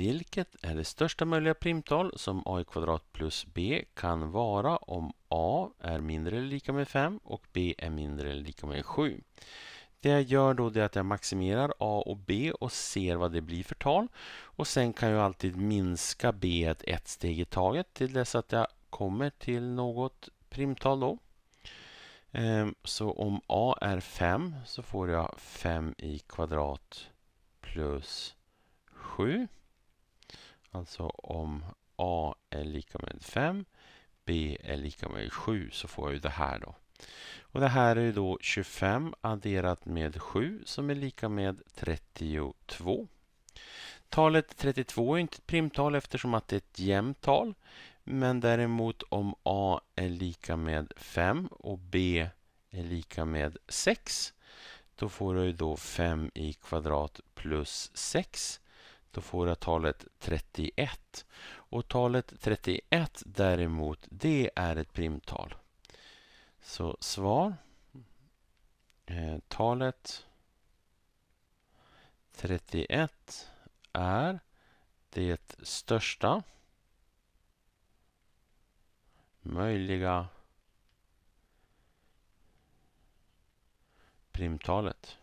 vilket är det största möjliga primtal som a i kvadrat plus b kan vara om a är mindre eller lika med 5 och b är mindre eller lika med 7. Det jag gör då är att jag maximerar a och b och ser vad det blir för tal. Och sen kan jag alltid minska b ett steg i taget till dess att jag kommer till något primtal då. Ehm, så om a är 5 så får jag 5 i kvadrat plus 7. Alltså om A är lika med 5, B är lika med 7 så får jag ju det här då. Och det här är då 25 adderat med 7 som är lika med 32. Talet 32 är inte ett primtal eftersom att det är ett jämnt tal. Men däremot om A är lika med 5 och B är lika med 6 då får du ju då 5 i kvadrat plus 6 då får jag talet 31. Och talet 31 däremot, det är ett primtal. Så svar. Eh, talet 31 är det största möjliga primtalet.